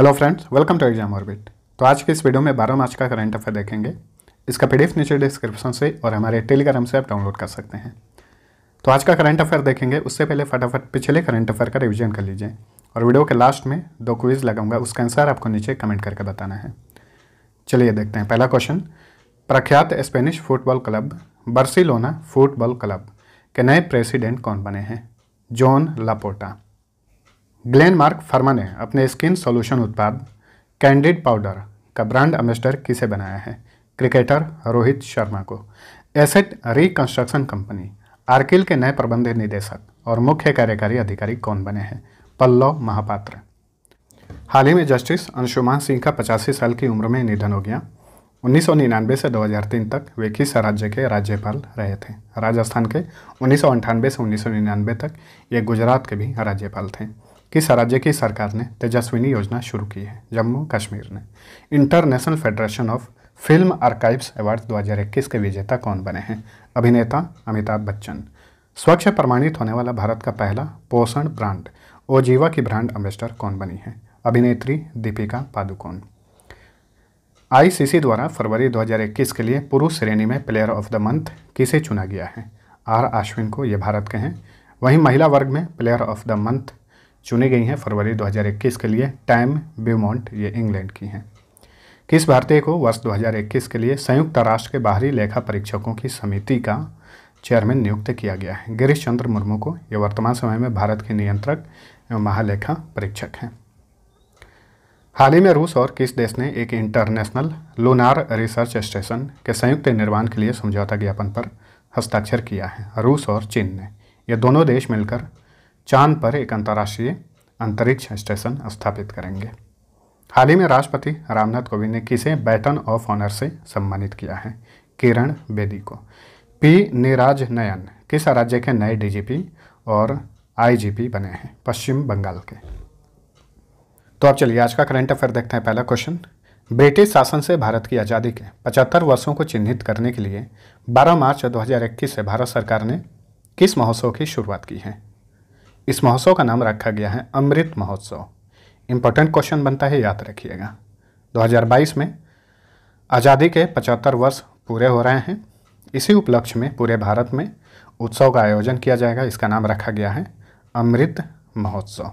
hello friends welcome to Exam Orbit तो आज के इस वीडियो में बारह मार्च का करंट अफेयर देखेंगे इसका पीडीएफ नीचे डिस्क्रिप्शन से और हमारे टेलीग्राम से आप डाउनलोड कर सकते हैं तो आज का करंट अफेयर देखेंगे उससे पहले फटाफट पिछले करंट अफेयर का रिविजन कर लीजिए और वीडियो के लास्ट में दो क्विज लगाऊंगा उसका आंसर आपको नीचे कमेंट करके बताना है चलिए देखते हैं पहला क्वेश्चन प्रख्यात Spanish football club Barcelona football club के नए प्रेसिडेंट कौन बने हैं जॉन लापोटा ग्लेनमार्क फार्मा ने अपने स्किन सॉल्यूशन उत्पाद कैंडिड पाउडर का ब्रांड एम्बेस्डर किसे बनाया है क्रिकेटर रोहित शर्मा को एसेट रिकंस्ट्रक्शन कंपनी आर्किल के नए प्रबंध निदेशक और मुख्य कार्यकारी अधिकारी कौन बने हैं पल्लव महापात्र हाल ही में जस्टिस अंशुमान सिंह का पचासी साल की उम्र में निधन हो गया उन्नीस से 2003 तक वे किस राज्य के राज्यपाल रहे थे राजस्थान के उन्नीस से उन्नीस तक ये गुजरात के भी राज्यपाल थे किस राज्य की सरकार ने तेजस्विनी योजना शुरू की है जम्मू कश्मीर ने International Federation of Film Archives award 2021 के विजेता कौन बने हैं अभिनेता अमिताभ बच्चन स्वच्छ प्रमाणित होने वाला भारत का पहला पोषण ब्रांड ओजीवा की ब्रांड एम्बेसडर कौन बनी है अभिनेत्री दीपिका पादुकोण आईसीसी द्वारा फरवरी 2021 के लिए पुरुष श्रेणी में प्लेयर ऑफ द मंथ किसे चुना गया है आर अश्विन को ये भारत के हैं वहीं महिला वर्ग में प्लेयर ऑफ द मंथ चुनी गई हैं फरवरी 2021 के लिए टाइम ब्यूमोंट ये इंग्लैंड की हैं किस भारतीय को वर्ष 2021 के लिए संयुक्त राष्ट्र के बाहरी लेखा परीक्षकों की समिति का चेयरमैन नियुक्त किया गया है गिरीश चंद्र मुर्मू को ये वर्तमान समय में भारत के नियंत्रक एवं महालेखा परीक्षक हैं हाल ही में रूस और किस देश ने एक इंटरनेशनल लूनार रिसर्च स्टेशन के संयुक्त निर्माण के लिए समझौता ज्ञापन पर हस्ताक्षर किया है रूस और चीन ने ये दोनों देश मिलकर चांद पर एक अंतर्राष्ट्रीय अंतरिक्ष स्टेशन स्थापित करेंगे हाल ही में राष्ट्रपति रामनाथ कोविंद ने किसे बैटन ऑफ ऑनर से सम्मानित किया है किरण बेदी को पी नीराज नयन किस राज्य के नए डीजीपी और आईजीपी बने हैं पश्चिम बंगाल के तो अब चलिए आज का करंट अफेयर देखते हैं पहला क्वेश्चन ब्रिटिश शासन से भारत की आज़ादी के 75 वर्षों को चिन्हित करने के लिए 12 मार्च 2021 से भारत सरकार ने किस महोत्सव की शुरुआत की है इस महोत्सव का नाम रखा गया है अमृत महोत्सव इम्पोर्टेंट क्वेश्चन बनता है याद रखिएगा 2022 में आज़ादी के 75 वर्ष पूरे हो रहे हैं इसी उपलक्ष्य में पूरे भारत में उत्सव का आयोजन किया जाएगा इसका नाम रखा गया है अमृत महोत्सव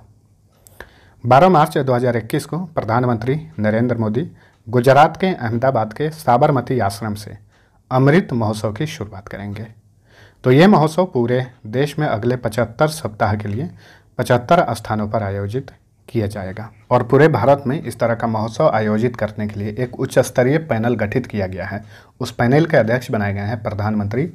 12 मार्च 2021 को प्रधानमंत्री नरेंद्र मोदी गुजरात के अहमदाबाद के साबरमती आश्रम से अमृत महोत्सव की शुरुआत करेंगे तो ये महोत्सव पूरे देश में अगले पचहत्तर सप्ताह के लिए पचहत्तर स्थानों पर आयोजित किया जाएगा और पूरे भारत में इस तरह का महोत्सव आयोजित करने के लिए एक उच्च स्तरीय पैनल गठित किया गया है उस पैनल के अध्यक्ष बनाए गए हैं प्रधानमंत्री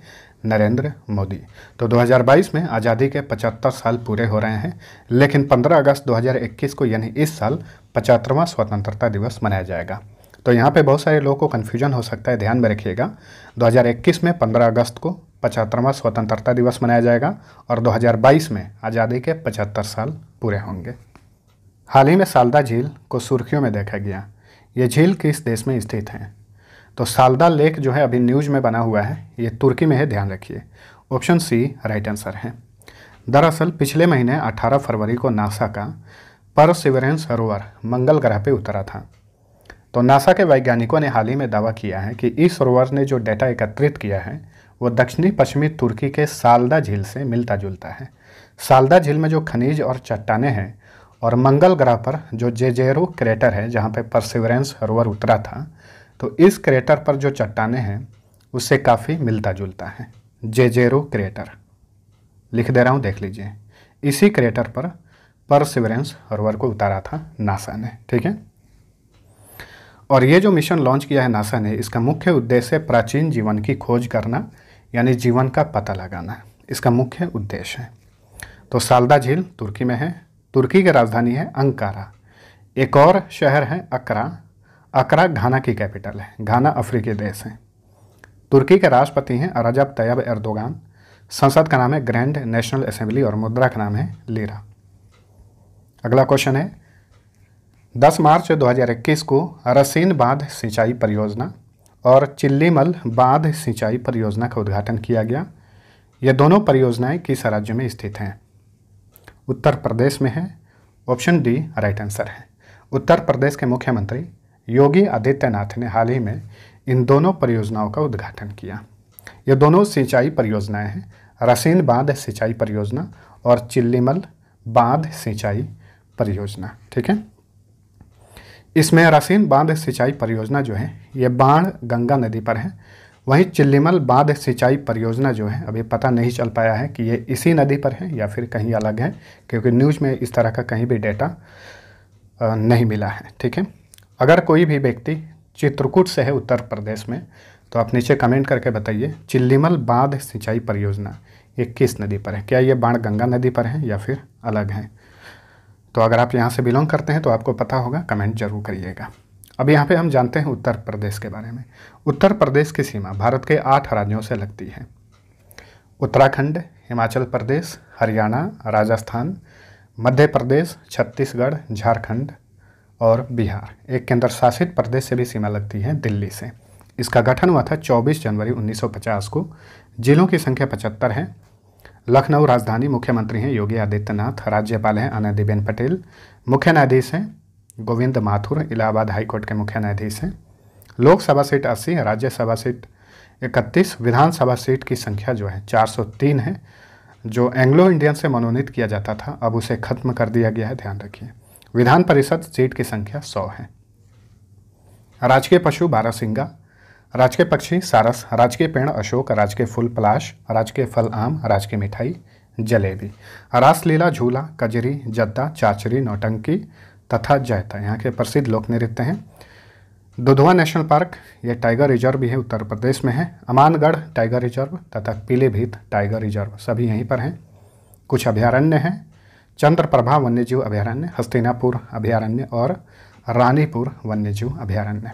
नरेंद्र मोदी तो 2022 में आज़ादी के 75 साल पूरे हो रहे हैं लेकिन 15 अगस्त 2021 को यानी इस साल पचहत्तरवां स्वतंत्रता दिवस मनाया जाएगा तो यहाँ पे बहुत सारे लोगों को कन्फ्यूजन हो सकता है ध्यान में रखिएगा 2021 में 15 अगस्त को पचहत्तरवां स्वतंत्रता दिवस मनाया जाएगा और 2022 में आज़ादी के पचहत्तर साल पूरे होंगे हाल ही में सालदा झील को सुर्खियों में देखा गया ये झील किस देश में स्थित है तो सालदा लेक जो है अभी न्यूज़ में बना हुआ है ये तुर्की में है ध्यान रखिए ऑप्शन सी राइट आंसर है दरअसल पिछले महीने 18 फरवरी को नासा का परसिवरेंस रोवर मंगल ग्रह पर उतरा था तो नासा के वैज्ञानिकों ने हाल ही में दावा किया है कि इस रोवर ने जो डेटा एकत्रित किया है वो दक्षिणी पश्चिमी तुर्की के सालदा झील से मिलता जुलता है सालदा झील में जो खनिज और चट्टाने हैं और मंगल ग्रह पर जो जेजेरो क्रेटर है जहाँ पर परसिवरेंस रोवर उतरा था तो इस क्रेटर पर जो चट्टाने हैं उससे काफ़ी मिलता जुलता है जेजेरो क्रेटर लिख दे रहा हूँ देख लीजिए इसी क्रेटर पर परसिवरेंस रोवर को उतारा था नासा ने ठीक है और ये जो मिशन लॉन्च किया है नासा ने इसका मुख्य उद्देश्य प्राचीन जीवन की खोज करना यानी जीवन का पता लगाना इसका मुख्य उद्देश्य है तो सालदा झील तुर्की में है तुर्की की राजधानी है अंकारा एक और शहर है अकरा अकरा घाना की कैपिटल है घाना अफ्रीकी देश है तुर्की के राष्ट्रपति हैं रजब तैयब एर्दोगान संसद का नाम है ग्रैंड नेशनल असेंबली और मुद्रा का नाम है लीरा अगला क्वेश्चन है 10 मार्च 2021 को रसीन बांध सिंचाई परियोजना और चिल्लीमल बांध सिंचाई परियोजना का उद्घाटन किया गया ये दोनों परियोजनाएं किस राज्य में स्थित हैं उत्तर प्रदेश में है ऑप्शन डी राइट आंसर है उत्तर प्रदेश के मुख्यमंत्री योगी आदित्यनाथ ने हाल ही में इन दोनों परियोजनाओं का उद्घाटन किया ये दोनों सिंचाई परियोजनाएं हैं रसीन बांध सिंचाई परियोजना और चिल्लीमल बांध सिंचाई परियोजना ठीक है इसमें रसीन बांध सिंचाई परियोजना जो है ये बाण गंगा नदी पर है वहीं चिल्लीमल बांध सिंचाई परियोजना जो है अभी पता नहीं चल पाया है कि ये इसी नदी पर है या फिर कहीं अलग है क्योंकि न्यूज़ में इस तरह का कहीं भी डेटा नहीं मिला है ठीक है अगर कोई भी व्यक्ति चित्रकूट से है उत्तर प्रदेश में तो आप नीचे कमेंट करके बताइए चिल्लीमल बांध सिंचाई परियोजना ये किस नदी पर है क्या ये बाण गंगा नदी पर है या फिर अलग है तो अगर आप यहाँ से बिलोंग करते हैं तो आपको पता होगा कमेंट जरूर करिएगा अब यहाँ पे हम जानते हैं उत्तर प्रदेश के बारे में उत्तर प्रदेश की सीमा भारत के आठ राज्यों से लगती है उत्तराखंड हिमाचल प्रदेश हरियाणा राजस्थान मध्य प्रदेश छत्तीसगढ़ झारखंड और बिहार एक केंद्र शासित प्रदेश से भी सीमा लगती है दिल्ली से इसका गठन हुआ था 24 जनवरी 1950 को जिलों की संख्या 75 है लखनऊ राजधानी मुख्यमंत्री हैं योगी आदित्यनाथ राज्यपाल हैं आनंदीबेन पटेल मुख्य न्यायाधीश हैं गोविंद माथुर इलाहाबाद हाईकोर्ट के मुख्य न्यायाधीश हैं लोकसभा सीट अस्सी राज्यसभा सीट इकतीस विधानसभा सीट की संख्या जो है 403 है जो एंग्लो इंडियन से मनोनीत किया जाता था अब उसे खत्म कर दिया गया है ध्यान रखिए विधान परिषद सीट की संख्या सौ है राजकीय पशु बारह सिंगा राजकीय पक्षी सारस राजकीय पेड़ अशोक राजकीय फूल पलाश राजकीय फल आम राजकीय मिठाई जलेबी रासलीला झूला कजरी जद्दा चाचरी नौटंकी तथा जैता यहाँ के प्रसिद्ध लोक नृत्य हैं दुधवा नेशनल पार्क ये टाइगर रिजर्व भी है उत्तर प्रदेश में है अमानगढ़ टाइगर रिजर्व तथा पीलीभीत टाइगर रिजर्व सभी यहीं पर हैं कुछ अभयारण्य हैं चंद्रप्रभा वन्यजीव अभयारण्य हस्तिनापुर अभयारण्य और रानीपुर वन्यजीव अभयारण्य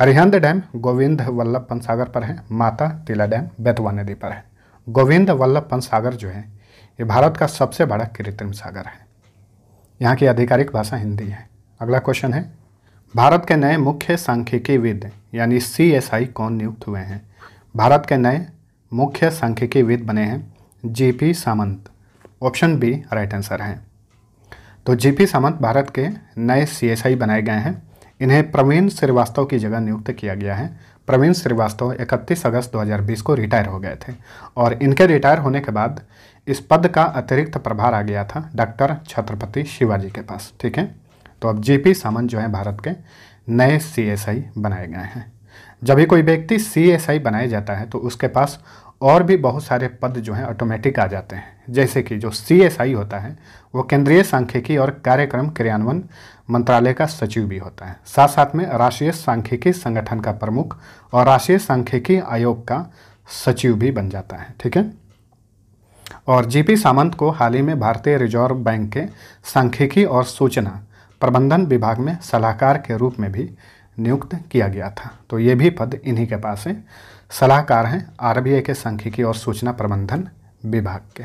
अरिहंद डैम गोविंद वल्लभ पंत सागर पर है माता तिला डैम बेतवा नदी पर है गोविंद वल्लभ पंत सागर जो है ये भारत का सबसे बड़ा कृत्रिम सागर है यहाँ की आधिकारिक भाषा हिंदी है अगला क्वेश्चन है भारत के नए मुख्य सांख्यिकी विद यानी सी एस आई कौन नियुक्त हुए हैं भारत के नए मुख्य सांख्यिकी विद बने हैं G P Samant option B right answer है तो जी पी सामंत भारत के नए सी एस आई बनाए गए हैं इन्हें प्रवीण श्रीवास्तव की जगह नियुक्त किया गया है प्रवीण श्रीवास्तव 31 अगस्त 2020 को रिटायर हो गए थे और इनके रिटायर होने के बाद इस पद का अतिरिक्त प्रभार आ गया था डॉक्टर छत्रपति शिवाजी के पास ठीक है तो अब जेपी सामंत जो है भारत के नए सीएसआई बनाए गए हैं जब भी कोई व्यक्ति सीएसआई बनाया जाता है तो उसके पास और भी बहुत सारे पद जो हैं ऑटोमेटिक आ जाते हैं जैसे कि जो सी होता है वो केंद्रीय सांख्यिकी और कार्यक्रम क्रियान्वयन मंत्रालय का सचिव भी होता है साथ साथ में राष्ट्रीय सांख्यिकी संगठन का प्रमुख और राष्ट्रीय सांख्यिकी आयोग का सचिव भी बन जाता है ठीक है और जीपी सामंत को हाल ही में भारतीय रिजर्व बैंक के सांख्यिकी और सूचना प्रबंधन विभाग में सलाहकार के रूप में भी नियुक्त किया गया था तो ये भी पद इन्हीं के पास है सलाहकार हैं आरबीआई के सांख्यिकी और सूचना प्रबंधन विभाग के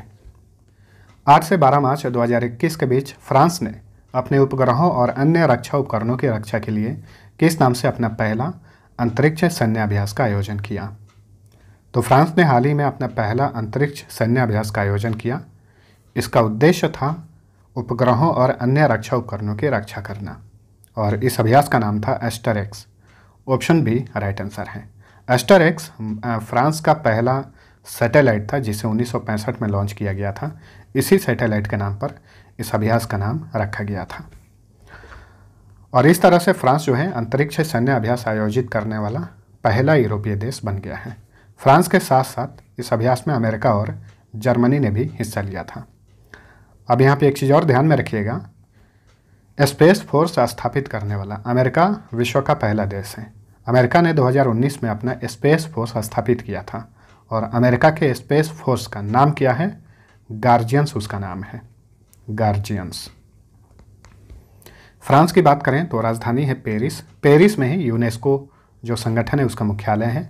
आठ से बारह मार्च 2021 के बीच फ्रांस ने अपने उपग्रहों और अन्य रक्षा उपकरणों की रक्षा के लिए किस नाम से अपना पहला अंतरिक्ष सैन्य अभ्यास का आयोजन किया तो फ्रांस ने हाल ही में अपना पहला अंतरिक्ष अभ्यास का आयोजन किया इसका उद्देश्य था उपग्रहों और अन्य रक्षा उपकरणों की रक्षा करना और इस अभ्यास का नाम था X option B right answer है एक्स फ्रांस का पहला सैटेलाइट था जिसे 1965 में लॉन्च किया गया था इसी सैटेलाइट के नाम पर इस अभ्यास का नाम रखा गया था और इस तरह से फ्रांस जो है अंतरिक्ष सैन्य अभ्यास आयोजित करने वाला पहला यूरोपीय देश बन गया है फ्रांस के साथ साथ इस अभ्यास में अमेरिका और जर्मनी ने भी हिस्सा लिया था अब यहाँ पे एक चीज़ और ध्यान में रखिएगा स्पेस फोर्स स्थापित करने वाला अमेरिका विश्व का पहला देश है अमेरिका ने 2019 में अपना स्पेस फोर्स स्थापित किया था और अमेरिका के स्पेस फोर्स का नाम क्या है गार्जियंस उसका नाम है गार्जियंस फ्रांस की बात करें तो राजधानी है पेरिस पेरिस में ही यूनेस्को जो संगठन है उसका मुख्यालय है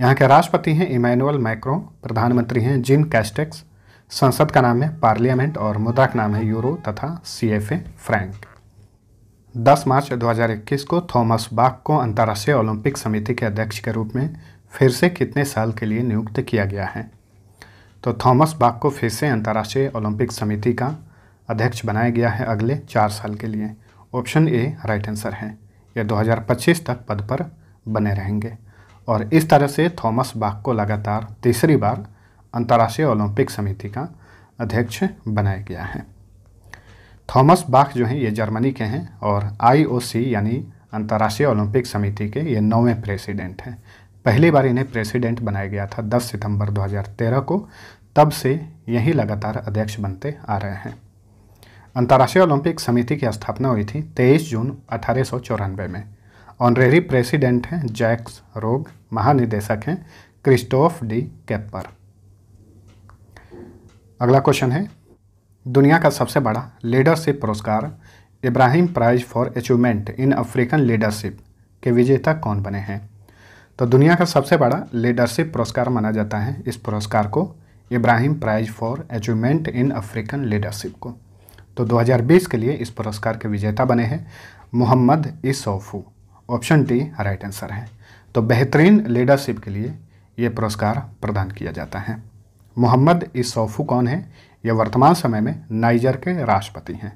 यहाँ के राष्ट्रपति हैं इमैनुअल मैक्रो प्रधानमंत्री हैं जिन कैस्टेक्स संसद का नाम है पार्लियामेंट और मुद्रा का नाम है यूरो तथा सीएफए फ्रैंक 10 मार्च 2021 को थॉमस बाक को अंतर्राष्ट्रीय ओलंपिक समिति के अध्यक्ष के रूप में फिर से कितने साल के लिए नियुक्त किया गया है तो थॉमस बाक को फिर से अंतर्राष्ट्रीय ओलंपिक समिति का अध्यक्ष बनाया गया है अगले चार साल के लिए ऑप्शन ए राइट आंसर है ये 2025 तक पद पर बने रहेंगे और इस तरह से थॉमस बाग को लगातार तीसरी बार अंतर्राष्ट्रीय ओलंपिक समिति का अध्यक्ष बनाया गया है थॉमस बाख जो हैं ये जर्मनी के हैं और आईओसी यानी अंतर्राष्ट्रीय ओलंपिक समिति के ये नौवें प्रेसिडेंट हैं पहली बार इन्हें प्रेसिडेंट बनाया गया था 10 सितंबर 2013 को तब से यही लगातार अध्यक्ष बनते आ रहे हैं अंतर्राष्ट्रीय ओलंपिक समिति की स्थापना हुई थी 23 जून अठारह में ऑनरेरी प्रेसिडेंट हैं जैक्स रोग महानिदेशक हैं क्रिस्टोफ डी कैपर अगला क्वेश्चन है दुनिया का सबसे बड़ा लीडरशिप पुरस्कार Ibrahim prize for achievement in African leadership के विजेता कौन बने हैं तो दुनिया का सबसे बड़ा लीडरशिप पुरस्कार माना जाता है इस पुरस्कार को Ibrahim prize for achievement in African leadership को तो 2020 के लिए इस पुरस्कार के विजेता बने हैं Mohamed Issoufou option D right answer है तो बेहतरीन लीडरशिप के लिए ये पुरस्कार प्रदान किया जाता है मोहम्मद इसौफू कौन है ये वर्तमान समय में नाइजर के राष्ट्रपति हैं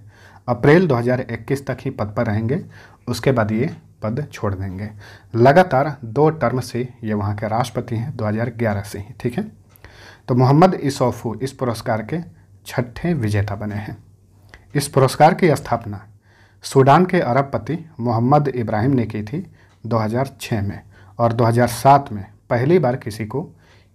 अप्रैल 2021 तक ही पद पर रहेंगे उसके बाद ये पद छोड़ देंगे लगातार दो टर्म से ये वहाँ के राष्ट्रपति हैं 2011 से ही ठीक है तो मोहम्मद इसौफू इस पुरस्कार के छठे विजेता बने हैं इस पुरस्कार की स्थापना सूडान के अरबपति मोहम्मद इब्राहिम ने की थी 2006 में और 2007 में पहली बार किसी को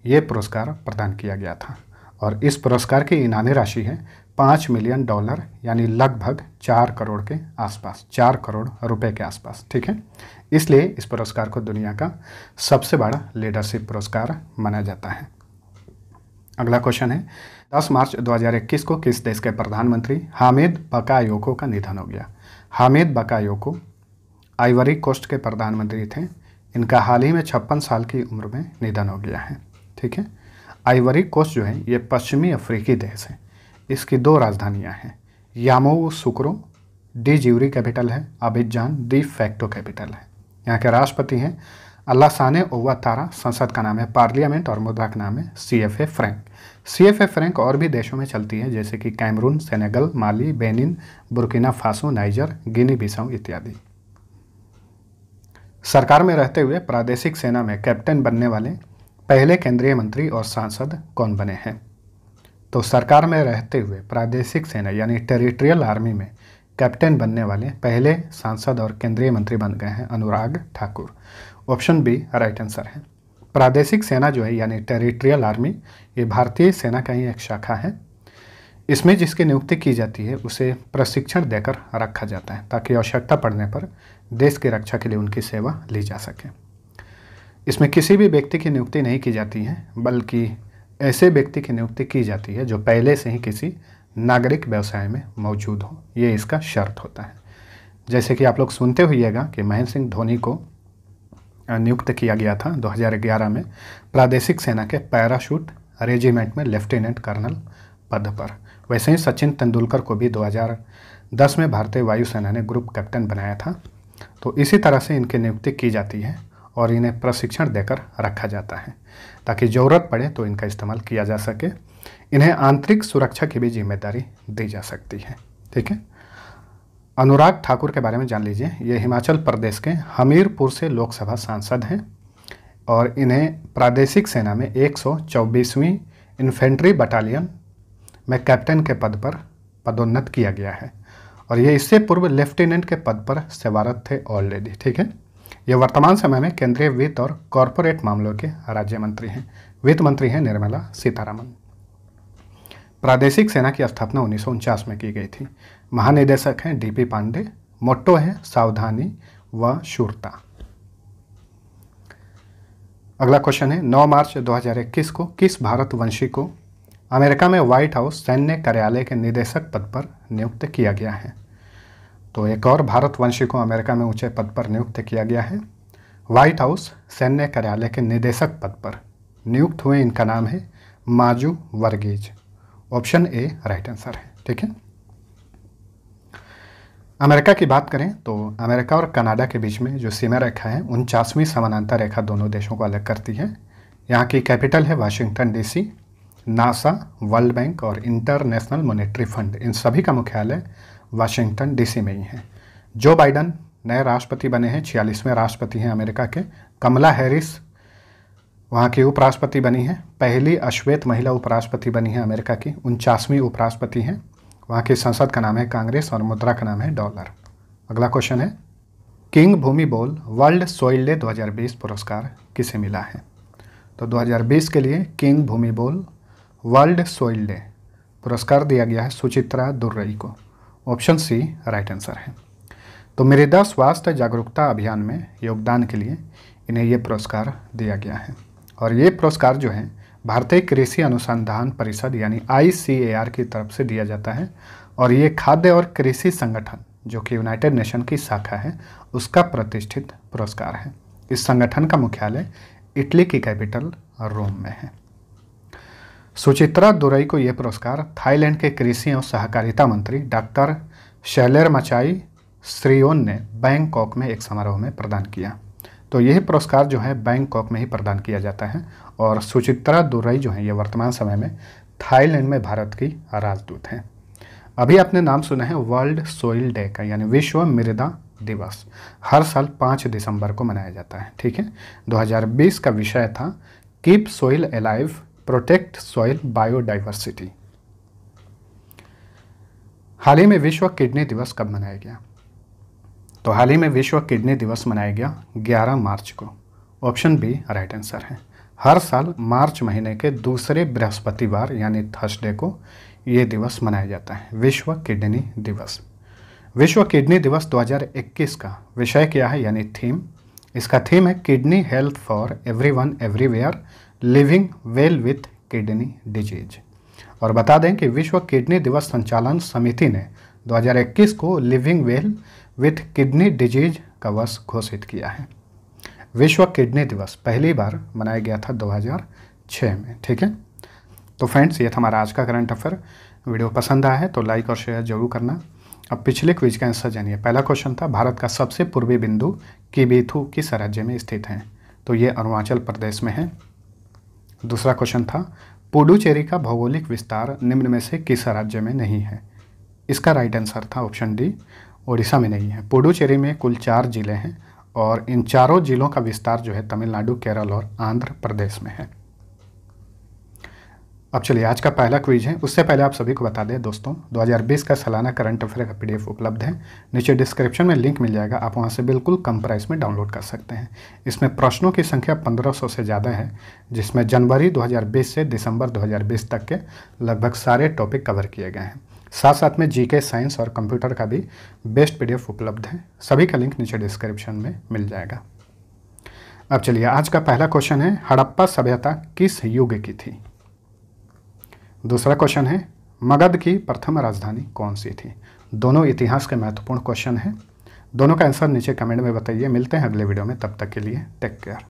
ये पुरस्कार प्रदान किया गया था और इस पुरस्कार की इनामी राशि है पाँच मिलियन डॉलर यानी लगभग चार करोड़ के आसपास चार करोड़ रुपए के आसपास ठीक है इसलिए इस पुरस्कार को दुनिया का सबसे बड़ा लीडरशिप पुरस्कार माना जाता है अगला क्वेश्चन है 10 मार्च 2021 को किस देश के प्रधानमंत्री हामिद बकायोको का निधन हो गया हामिद बकायोको आइवरी कोस्ट के प्रधानमंत्री थे इनका हाल ही में छप्पन साल की उम्र में निधन हो गया है ठीक है आइवरी कोस्ट जो है ये पश्चिमी अफ्रीकी देश है इसकी दो राजधानियां हैं Yamoussoukro de jure capital है अबिजान डी फैक्टो कैपिटल है यहाँ के राष्ट्रपति हैं अल्लाह सान ओवा तारा संसद का नाम है पार्लियामेंट और मुद्रा का नाम है C F A franc CFA franc और भी देशों में चलती है जैसे कि Cameroon Senegal Mali Benin Burkina Faso Niger Guinea Bissau इत्यादि सरकार में रहते हुए प्रादेशिक सेना में कैप्टन बनने वाले पहले केंद्रीय मंत्री और सांसद कौन बने हैं तो सरकार में रहते हुए प्रादेशिक सेना यानी टेरिटोरियल आर्मी में कैप्टन बनने वाले पहले सांसद और केंद्रीय मंत्री बन गए हैं Anurag Thakur option B right answer है प्रादेशिक सेना जो है यानी टेरिटोरियल आर्मी ये भारतीय सेना का ही एक शाखा है इसमें जिसकी नियुक्ति की जाती है उसे प्रशिक्षण देकर रखा जाता है ताकि आवश्यकता पड़ने पर देश की रक्षा के लिए उनकी सेवा ली जा सके इसमें किसी भी व्यक्ति की नियुक्ति नहीं की जाती है बल्कि ऐसे व्यक्ति की नियुक्ति की जाती है जो पहले से ही किसी नागरिक व्यवसाय में मौजूद हो ये इसका शर्त होता है जैसे कि आप लोग सुनते हुएगा कि महेंद्र सिंह धोनी को नियुक्त किया गया था 2011 में प्रादेशिक सेना के पैराशूट रेजिमेंट में लेफ्टिनेंट कर्नल पद पर वैसे ही सचिन तेंदुलकर को भी 2010 में भारतीय वायुसेना ने ग्रुप कैप्टन बनाया था तो इसी तरह से इनकी नियुक्ति की जाती है और इन्हें प्रशिक्षण देकर रखा जाता है ताकि ज़रूरत पड़े तो इनका इस्तेमाल किया जा सके इन्हें आंतरिक सुरक्षा की भी जिम्मेदारी दी जा सकती है ठीक है अनुराग ठाकुर के बारे में जान लीजिए ये हिमाचल प्रदेश के हमीरपुर से लोकसभा सांसद हैं और इन्हें प्रादेशिक सेना में एक सौ चौबीसवीं इन्फेंट्री बटालियन में कैप्टन के पद पर पदोन्नत किया गया है और ये इससे पूर्व लेफ्टिनेंट के पद पर सेवारत थे ऑलरेडी ठीक है ये वर्तमान समय में केंद्रीय वित्त और कॉरपोरेट मामलों के राज्य मंत्री हैं वित्त मंत्री हैं निर्मला सीतारामन प्रादेशिक सेना की स्थापना उन्नीस में की गई थी महानिदेशक हैं डीपी पांडे मोटो है सावधानी व शूरता अगला क्वेश्चन है 9 मार्च 2021 को किस भारत वंशी को अमेरिका में व्हाइट हाउस सैन्य कार्यालय के निदेशक पद पर नियुक्त किया गया है तो एक और भारतवंशी को अमेरिका में ऊंचे पद पर नियुक्त किया गया है व्हाइट हाउस सैन्य कार्यालय के निदेशक पद पर नियुक्त हुए इनका नाम है Maju Varghese option A right answer है ठीक है अमेरिका की बात करें तो अमेरिका और कनाडा के बीच में जो सीमा रेखा है उनचासवीं समानांतर रेखा दोनों देशों को अलग करती है यहाँ की कैपिटल है Washington DC NASA world bank और इंटरनेशनल मॉनेटरी फंड इन सभी का मुख्यालय वाशिंगटन डीसी में ही है जो बाइडन नए राष्ट्रपति बने हैं छियालीसवें राष्ट्रपति हैं अमेरिका के कमला हैरिस वहाँ की उपराष्ट्रपति बनी हैं पहली अश्वेत महिला उपराष्ट्रपति बनी है अमेरिका की उनचासवीं उपराष्ट्रपति हैं वहाँ की संसद का नाम है कांग्रेस और मुद्रा का नाम है डॉलर अगला क्वेश्चन है किंग भूमि बोल वर्ल्ड सोइल डे 2020 पुरस्कार किसे मिला है तो 2020 के लिए किंग भूमि बोल वर्ल्ड सोइल डे पुरस्कार दिया गया है सुचित्रा दुर्रई को ऑप्शन सी राइट आंसर है तो मृदा स्वास्थ्य जागरूकता अभियान में योगदान के लिए इन्हें ये पुरस्कार दिया गया है और ये पुरस्कार जो है भारतीय कृषि अनुसंधान परिषद यानी आई की तरफ से दिया जाता है और ये खाद्य और कृषि संगठन जो कि यूनाइटेड नेशन की शाखा है उसका प्रतिष्ठित पुरस्कार है इस संगठन का मुख्यालय इटली की कैपिटल रोम में है सुचित्रा दुरई को यह पुरस्कार थाईलैंड के कृषि और सहकारिता मंत्री डॉक्टर शैलेर मचाई श्रीओन ने बैंकॉक में एक समारोह में प्रदान किया तो यही पुरस्कार जो है बैंकॉक में ही प्रदान किया जाता है और सुचित्रा दुरई जो है ये वर्तमान समय में थाईलैंड में भारत की राजदूत हैं अभी आपने नाम सुना है वर्ल्ड सोइल डे का यानी विश्व मृदा दिवस हर साल पाँच दिसंबर को मनाया जाता है ठीक है 2020 का विषय था keep soil alive protect soil biodiversity हाल ही में विश्व किडनी दिवस कब मनाया गया तो हाल ही में विश्व किडनी दिवस मनाया गया 11 मार्च को ऑप्शन बी राइट आंसर है हर साल मार्च महीने के दूसरे बृहस्पतिवार यानी थर्सडे को ये दिवस मनाया जाता है विश्व किडनी दिवस विश्व किडनी दिवस 2021 का विषय क्या है यानी थीम इसका थीम है kidney health for everyone everywhere living well with kidney disease और बता दें कि विश्व किडनी दिवस संचालन समिति ने 2021 को living well well with kidney disease का वर्ष घोषित किया है विश्व किडनी दिवस पहली बार मनाया गया था 2006 में ठीक है तो फ्रेंड्स ये था हमारा आज का करंट अफेयर वीडियो पसंद आया है तो लाइक और शेयर जरूर करना अब पिछले क्विज का आंसर जानिए पहला क्वेश्चन था भारत का सबसे पूर्वी बिंदु किबेथू किस राज्य में स्थित है तो ये अरुणाचल प्रदेश में है दूसरा क्वेश्चन था पुडुचेरी का भौगोलिक विस्तार निम्न में से किस राज्य में नहीं है इसका राइट आंसर था ऑप्शन डी उड़ीसा में नहीं है पुडुचेरी में कुल चार जिले हैं और इन चारों जिलों का विस्तार जो है तमिलनाडु केरल और आंध्र प्रदेश में है अब चलिए आज का पहला क्विज है उससे पहले आप सभी को बता दें दोस्तों 2020 का सालाना करंट अफेयर का पीडीएफ उपलब्ध है नीचे डिस्क्रिप्शन में लिंक मिल जाएगा आप वहां से बिल्कुल कम प्राइस में डाउनलोड कर सकते हैं इसमें प्रश्नों की संख्या 1500 से ज़्यादा है जिसमें जनवरी 2020 से दिसंबर 2020 तक के लगभग सारे टॉपिक कवर किए गए हैं साथ साथ में जीके साइंस और कंप्यूटर का भी बेस्ट पीडीएफ उपलब्ध है सभी का लिंक नीचे डिस्क्रिप्शन में मिल जाएगा अब चलिए आज का पहला क्वेश्चन है हड़प्पा सभ्यता किस युग की थी दूसरा क्वेश्चन है मगध की प्रथम राजधानी कौन सी थी दोनों इतिहास के महत्वपूर्ण क्वेश्चन हैं दोनों का आंसर नीचे कमेंट में बताइए मिलते हैं अगले वीडियो में तब तक के लिए टेक केयर